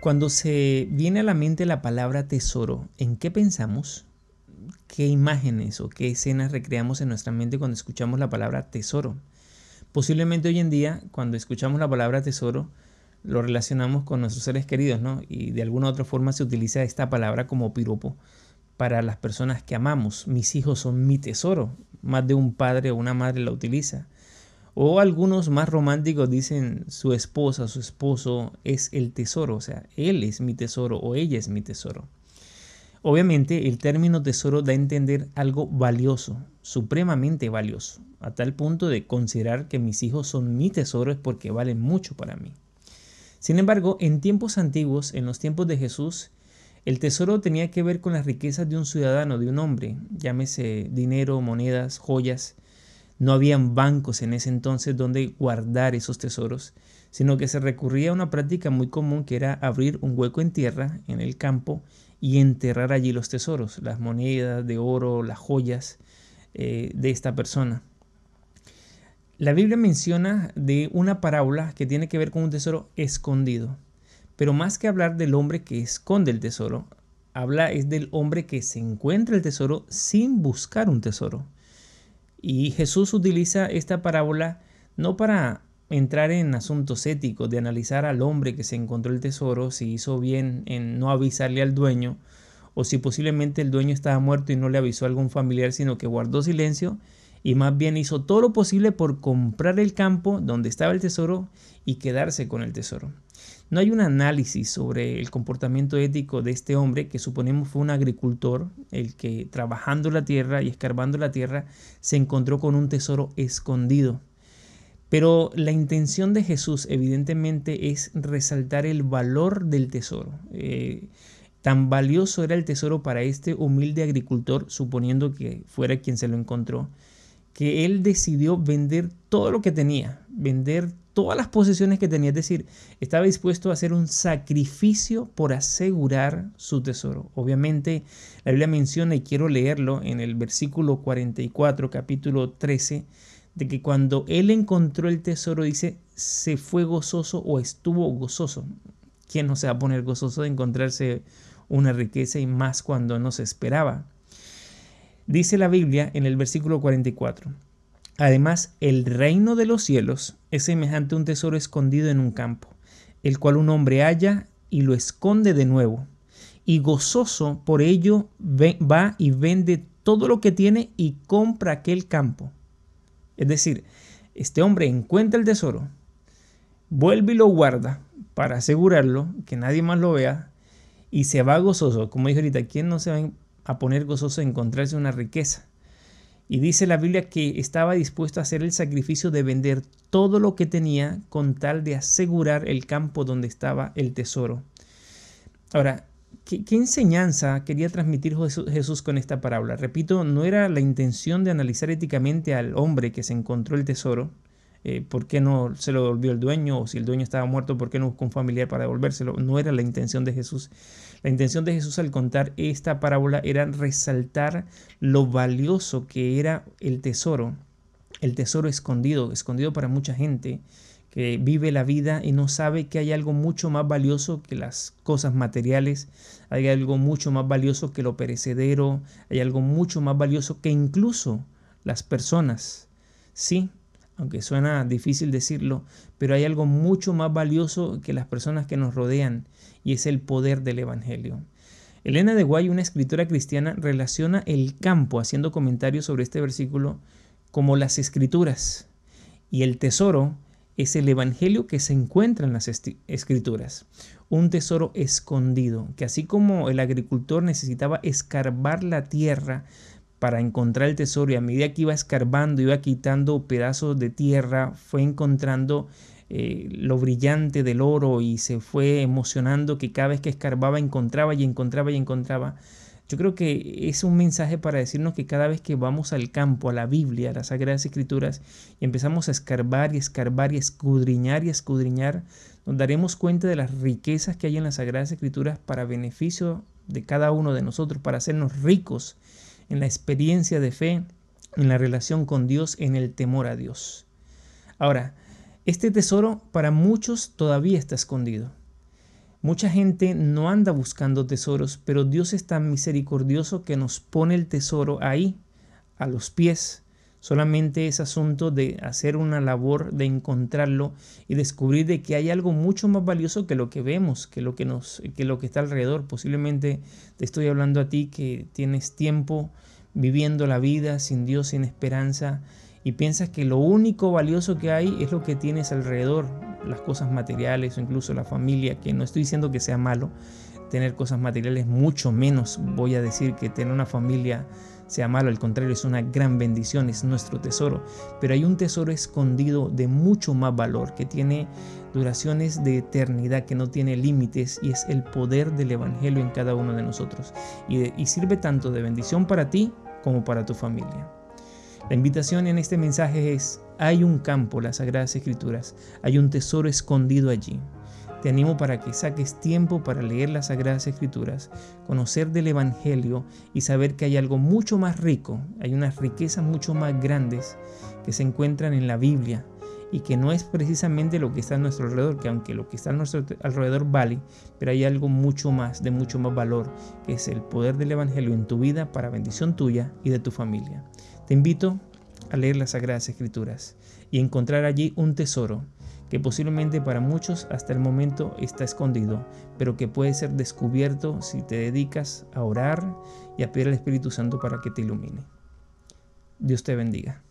Cuando se viene a la mente la palabra tesoro, ¿en qué pensamos? ¿Qué imágenes o qué escenas recreamos en nuestra mente cuando escuchamos la palabra tesoro? Posiblemente hoy en día, cuando escuchamos la palabra tesoro, lo relacionamos con nuestros seres queridos, ¿no? Y de alguna u otra forma se utiliza esta palabra como piropo para las personas que amamos. Mis hijos son mi tesoro. Más de un padre o una madre la utiliza. O algunos más románticos dicen su esposa, su esposo es el tesoro, o sea, él es mi tesoro o ella es mi tesoro. Obviamente el término tesoro da a entender algo valioso, supremamente valioso, a tal punto de considerar que mis hijos son mi tesoro es porque valen mucho para mí. Sin embargo, en tiempos antiguos, en los tiempos de Jesús, el tesoro tenía que ver con las riquezas de un ciudadano, de un hombre, llámese dinero, monedas, joyas, no habían bancos en ese entonces donde guardar esos tesoros, sino que se recurría a una práctica muy común que era abrir un hueco en tierra, en el campo, y enterrar allí los tesoros, las monedas de oro, las joyas eh, de esta persona. La Biblia menciona de una parábola que tiene que ver con un tesoro escondido, pero más que hablar del hombre que esconde el tesoro, habla es del hombre que se encuentra el tesoro sin buscar un tesoro. Y Jesús utiliza esta parábola no para entrar en asuntos éticos, de analizar al hombre que se encontró el tesoro, si hizo bien en no avisarle al dueño, o si posiblemente el dueño estaba muerto y no le avisó a algún familiar, sino que guardó silencio y más bien hizo todo lo posible por comprar el campo donde estaba el tesoro y quedarse con el tesoro. No hay un análisis sobre el comportamiento ético de este hombre que suponemos fue un agricultor, el que trabajando la tierra y escarbando la tierra se encontró con un tesoro escondido. Pero la intención de Jesús evidentemente es resaltar el valor del tesoro. Eh, tan valioso era el tesoro para este humilde agricultor, suponiendo que fuera quien se lo encontró, que él decidió vender todo lo que tenía, vender todas las posesiones que tenía, es decir, estaba dispuesto a hacer un sacrificio por asegurar su tesoro. Obviamente, la Biblia menciona, y quiero leerlo en el versículo 44, capítulo 13, de que cuando él encontró el tesoro, dice, se fue gozoso o estuvo gozoso. ¿Quién no se va a poner gozoso de encontrarse una riqueza y más cuando no se esperaba? Dice la Biblia en el versículo 44. Además, el reino de los cielos es semejante a un tesoro escondido en un campo, el cual un hombre halla y lo esconde de nuevo. Y gozoso por ello va y vende todo lo que tiene y compra aquel campo. Es decir, este hombre encuentra el tesoro, vuelve y lo guarda para asegurarlo, que nadie más lo vea, y se va gozoso. Como dije ahorita, ¿quién no se va a poner gozoso encontrarse una riqueza. Y dice la Biblia que estaba dispuesto a hacer el sacrificio de vender todo lo que tenía con tal de asegurar el campo donde estaba el tesoro. Ahora, ¿qué, qué enseñanza quería transmitir Jesús con esta parábola? Repito, no era la intención de analizar éticamente al hombre que se encontró el tesoro, eh, por qué no se lo devolvió el dueño, o si el dueño estaba muerto, por qué no buscó un familiar para devolvérselo. No era la intención de Jesús. La intención de Jesús al contar esta parábola era resaltar lo valioso que era el tesoro, el tesoro escondido, escondido para mucha gente que vive la vida y no sabe que hay algo mucho más valioso que las cosas materiales, hay algo mucho más valioso que lo perecedero, hay algo mucho más valioso que incluso las personas. Sí, aunque suena difícil decirlo, pero hay algo mucho más valioso que las personas que nos rodean y es el poder del Evangelio. Elena de Guay, una escritora cristiana, relaciona el campo, haciendo comentarios sobre este versículo, como las escrituras. Y el tesoro es el Evangelio que se encuentra en las escrituras. Un tesoro escondido, que así como el agricultor necesitaba escarbar la tierra para encontrar el tesoro y a medida que iba escarbando, iba quitando pedazos de tierra, fue encontrando eh, lo brillante del oro y se fue emocionando que cada vez que escarbaba encontraba y encontraba y encontraba. Yo creo que es un mensaje para decirnos que cada vez que vamos al campo, a la Biblia, a las Sagradas Escrituras, y empezamos a escarbar y escarbar y escudriñar y escudriñar, nos daremos cuenta de las riquezas que hay en las Sagradas Escrituras para beneficio de cada uno de nosotros, para hacernos ricos en la experiencia de fe, en la relación con Dios, en el temor a Dios. Ahora, este tesoro para muchos todavía está escondido. Mucha gente no anda buscando tesoros, pero Dios es tan misericordioso que nos pone el tesoro ahí, a los pies, Solamente es asunto de hacer una labor de encontrarlo y descubrir de que hay algo mucho más valioso que lo que vemos, que lo que nos que lo que está alrededor. Posiblemente te estoy hablando a ti que tienes tiempo viviendo la vida sin Dios, sin esperanza y piensas que lo único valioso que hay es lo que tienes alrededor, las cosas materiales o incluso la familia, que no estoy diciendo que sea malo tener cosas materiales, mucho menos voy a decir que tener una familia sea malo, al contrario, es una gran bendición, es nuestro tesoro, pero hay un tesoro escondido de mucho más valor, que tiene duraciones de eternidad, que no tiene límites, y es el poder del Evangelio en cada uno de nosotros, y, sirve tanto de bendición para ti como para tu familia. La invitación en este mensaje es, hay un campo, las Sagradas Escrituras, hay un tesoro escondido allí. Te animo para que saques tiempo para leer las Sagradas Escrituras, conocer del Evangelio y saber que hay algo mucho más rico, hay unas riquezas mucho más grandes que se encuentran en la Biblia, y que no es precisamente lo que está a nuestro alrededor, que aunque lo que está a nuestro alrededor vale, pero hay algo mucho más, de mucho más valor, que es el poder del Evangelio en tu vida para bendición tuya y de tu familia. Te invito a leer las Sagradas Escrituras y encontrar allí un tesoro que posiblemente para muchos hasta el momento está escondido, pero que puede ser descubierto si te dedicas a orar y a pedir al Espíritu Santo para que te ilumine. Dios te bendiga.